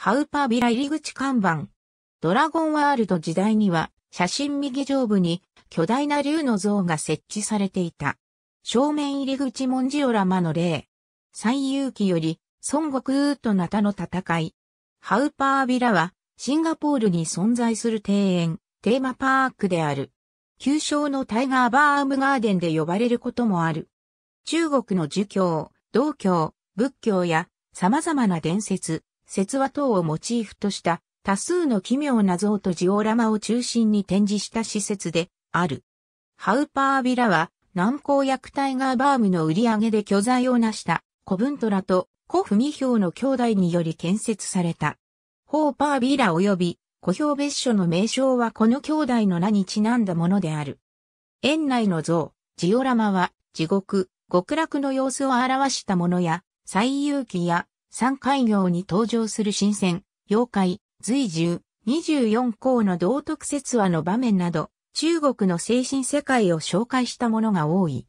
ハウパービラ入り口看板。ドラゴンワールド時代には、写真右上部に巨大な竜の像が設置されていた。正面入り口ンジオラマの例。最遊記より、孫悟空とナタの戦い。ハウパービラは、シンガポールに存在する庭園、テーマパークである。旧称のタイガーバームガーデンで呼ばれることもある。中国の儒教、道教、仏教や様々な伝説、説話等をモチーフとした多数の奇妙な像とジオラマを中心に展示した施設である。ハウパービラは南高薬タイガーバームの売り上げで巨材を成したコブントラとコフミヒョウの兄弟により建設された。ホーパービラ及び古兵別所の名称はこの兄弟の名にちなんだものである。園内の像、ジオラマは地獄、極楽の様子を表したものや、西遊記や三海業に登場する新鮮、妖怪、随二24項の道徳説話の場面など、中国の精神世界を紹介したものが多い。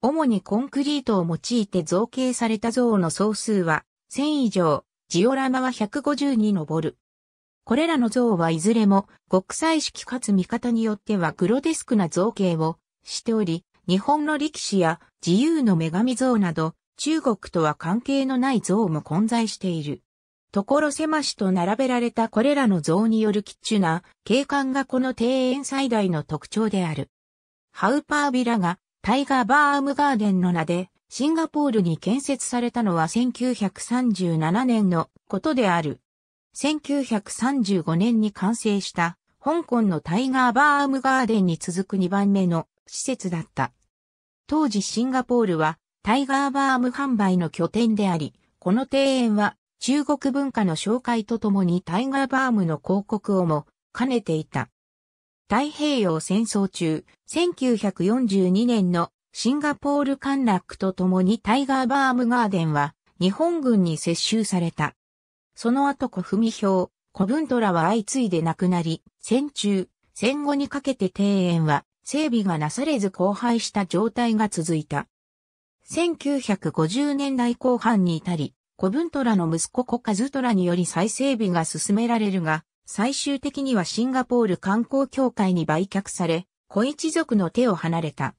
主にコンクリートを用いて造形された像の総数は1000以上、ジオラマは150に上る。これらの像はいずれも国際式かつ見方によってはグロデスクな造形をしており、日本の力士や自由の女神像など中国とは関係のない像も混在している。ところ狭しと並べられたこれらの像によるキッチュな景観がこの庭園最大の特徴である。ハウパービラがタイガーバームガーデンの名でシンガポールに建設されたのは1937年のことである。1935年に完成した香港のタイガーバームガーデンに続く2番目の施設だった。当時シンガポールはタイガーバーム販売の拠点であり、この庭園は中国文化の紹介とともにタイガーバームの広告をも兼ねていた。太平洋戦争中、1942年のシンガポール陥落とともにタイガーバームガーデンは日本軍に接収された。その後古文表、古文虎は相次いで亡くなり、戦中、戦後にかけて庭園は整備がなされず荒廃した状態が続いた。1950年代後半に至り、古文虎の息子コカズトラにより再整備が進められるが、最終的にはシンガポール観光協会に売却され、小一族の手を離れた。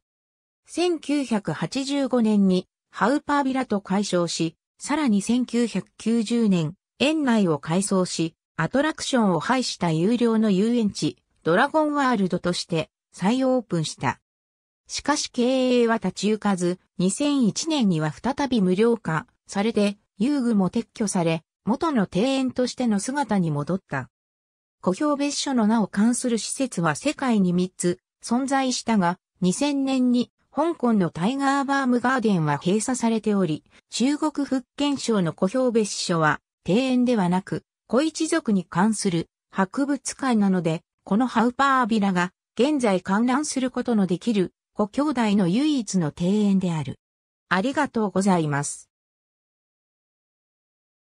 1985年にハウパービラと解消し、さらに1990年、園内を改装し、アトラクションを廃した有料の遊園地、ドラゴンワールドとして再オープンした。しかし経営は立ち行かず、2001年には再び無料化されて、遊具も撤去され、元の庭園としての姿に戻った。古表別所の名を冠する施設は世界に3つ存在したが、2000年に香港のタイガーバームガーデンは閉鎖されており、中国福建省の古表別所は庭園ではなく、古一族に関する博物館なので、このハウパービラが現在観覧することのできるご兄弟の唯一の庭園である。ありがとうございます。